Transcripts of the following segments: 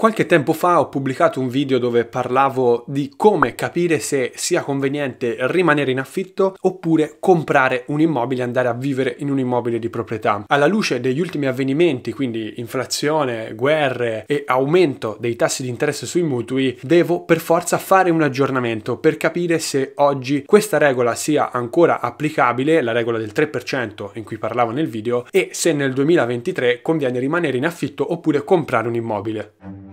Qualche tempo fa ho pubblicato un video dove parlavo di come capire se sia conveniente rimanere in affitto oppure comprare un immobile e andare a vivere in un immobile di proprietà. Alla luce degli ultimi avvenimenti, quindi inflazione, guerre e aumento dei tassi di interesse sui mutui, devo per forza fare un aggiornamento per capire se oggi questa regola sia ancora applicabile, la regola del 3% in cui parlavo nel video, e se nel 2023 conviene rimanere in affitto oppure comprare un immobile.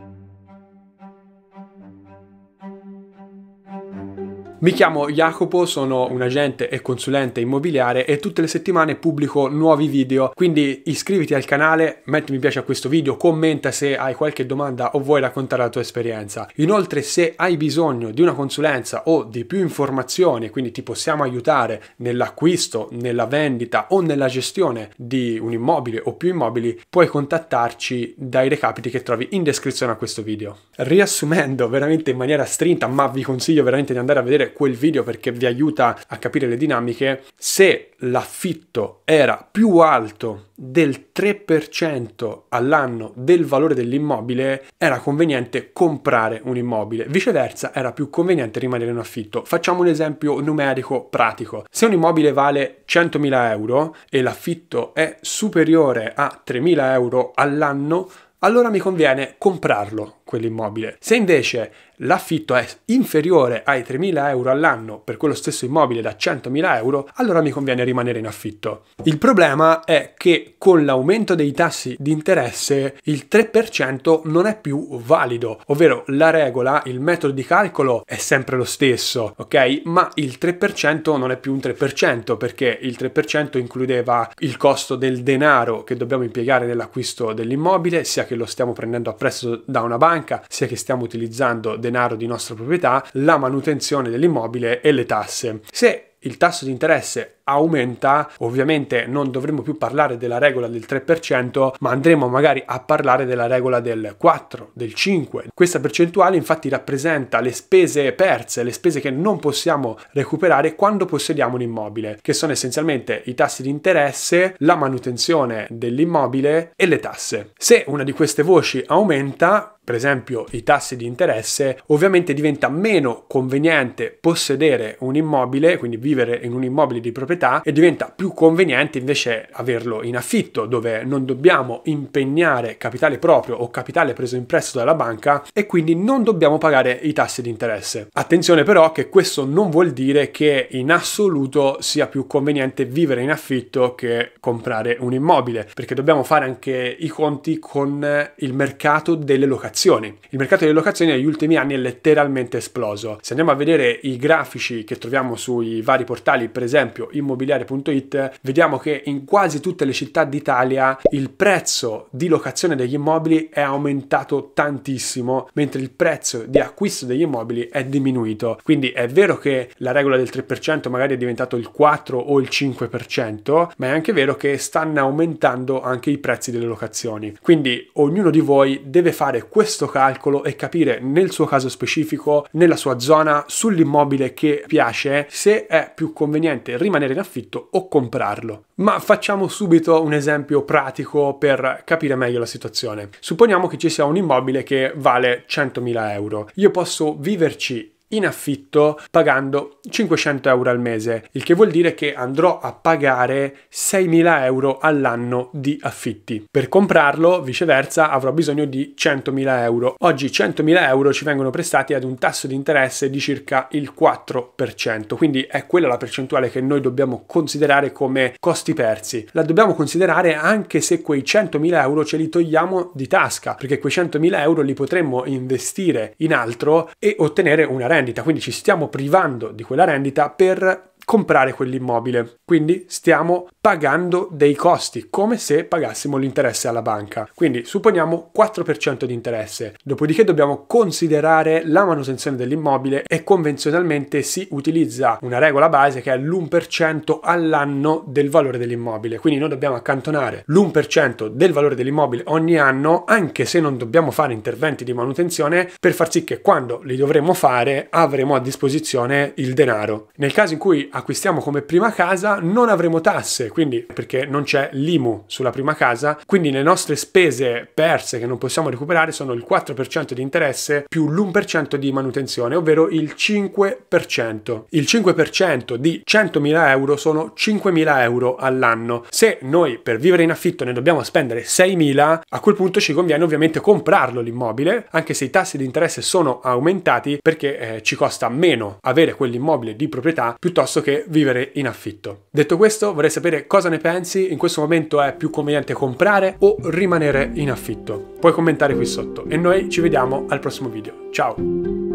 Mi chiamo Jacopo, sono un agente e consulente immobiliare e tutte le settimane pubblico nuovi video, quindi iscriviti al canale, metti mi piace a questo video, commenta se hai qualche domanda o vuoi raccontare la tua esperienza. Inoltre se hai bisogno di una consulenza o di più informazioni, quindi ti possiamo aiutare nell'acquisto, nella vendita o nella gestione di un immobile o più immobili, puoi contattarci dai recapiti che trovi in descrizione a questo video. Riassumendo veramente in maniera strinta, ma vi consiglio veramente di andare a vedere quel video perché vi aiuta a capire le dinamiche, se l'affitto era più alto del 3% all'anno del valore dell'immobile, era conveniente comprare un immobile. Viceversa, era più conveniente rimanere in affitto. Facciamo un esempio numerico pratico. Se un immobile vale 100.000 euro e l'affitto è superiore a 3.000 euro all'anno, allora mi conviene comprarlo quell'immobile. Se invece l'affitto è inferiore ai 3.000 euro all'anno per quello stesso immobile da 100.000 euro, allora mi conviene rimanere in affitto. Il problema è che con l'aumento dei tassi di interesse il 3% non è più valido, ovvero la regola, il metodo di calcolo è sempre lo stesso, ok? Ma il 3% non è più un 3% perché il 3% includeva il costo del denaro che dobbiamo impiegare nell'acquisto dell'immobile, sia che lo stiamo prendendo a prezzo da una banca, banca, sia che stiamo utilizzando denaro di nostra proprietà, la manutenzione dell'immobile e le tasse. Se il tasso di interesse aumenta, ovviamente non dovremo più parlare della regola del 3%, ma andremo magari a parlare della regola del 4, del 5. Questa percentuale infatti rappresenta le spese perse, le spese che non possiamo recuperare quando possediamo un immobile, che sono essenzialmente i tassi di interesse, la manutenzione dell'immobile e le tasse. Se una di queste voci aumenta, per esempio i tassi di interesse, ovviamente diventa meno conveniente possedere un immobile, quindi vivere in un immobile di proprietà proprietà e diventa più conveniente invece averlo in affitto dove non dobbiamo impegnare capitale proprio o capitale preso in prestito dalla banca e quindi non dobbiamo pagare i tassi di interesse. Attenzione però che questo non vuol dire che in assoluto sia più conveniente vivere in affitto che comprare un immobile perché dobbiamo fare anche i conti con il mercato delle locazioni. Il mercato delle locazioni negli ultimi anni è letteralmente esploso. Se andiamo a vedere i grafici che troviamo sui vari portali, per esempio immobiliari, immobiliare.it vediamo che in quasi tutte le città d'Italia il prezzo di locazione degli immobili è aumentato tantissimo, mentre il prezzo di acquisto degli immobili è diminuito. Quindi è vero che la regola del 3% magari è diventato il 4 o il 5%, ma è anche vero che stanno aumentando anche i prezzi delle locazioni. Quindi ognuno di voi deve fare questo calcolo e capire nel suo caso specifico, nella sua zona, sull'immobile che piace, se è più conveniente rimanere in affitto o comprarlo. Ma facciamo subito un esempio pratico per capire meglio la situazione. Supponiamo che ci sia un immobile che vale 100.000 euro. Io posso viverci in affitto pagando 500 euro al mese, il che vuol dire che andrò a pagare 6.000 euro all'anno di affitti. Per comprarlo, viceversa, avrò bisogno di 100.000 euro. Oggi 100.000 euro ci vengono prestati ad un tasso di interesse di circa il 4%, quindi è quella la percentuale che noi dobbiamo considerare come costi persi. La dobbiamo considerare anche se quei 100.000 euro ce li togliamo di tasca, perché quei 100.000 euro li potremmo investire in altro e ottenere una rendita rendita, quindi ci stiamo privando di quella rendita per comprare quell'immobile. Quindi stiamo pagando dei costi, come se pagassimo l'interesse alla banca. Quindi supponiamo 4% di interesse, dopodiché dobbiamo considerare la manutenzione dell'immobile e convenzionalmente si utilizza una regola base che è l'1% all'anno del valore dell'immobile. Quindi noi dobbiamo accantonare l'1% del valore dell'immobile ogni anno, anche se non dobbiamo fare interventi di manutenzione, per far sì che quando li dovremo fare avremo a disposizione il denaro. Nel caso in cui acquistiamo come prima casa non avremo tasse, quindi perché non c'è l'IMU sulla prima casa, quindi le nostre spese perse che non possiamo recuperare sono il 4% di interesse più l'1% di manutenzione, ovvero il 5%. Il 5% di 100.000 euro sono 5.000 euro all'anno. Se noi per vivere in affitto ne dobbiamo spendere 6.000, a quel punto ci conviene ovviamente comprarlo l'immobile, anche se i tassi di interesse sono aumentati perché eh, ci costa meno avere quell'immobile di proprietà piuttosto che che vivere in affitto. Detto questo, vorrei sapere cosa ne pensi. In questo momento è più conveniente comprare o rimanere in affitto. Puoi commentare qui sotto e noi ci vediamo al prossimo video. Ciao!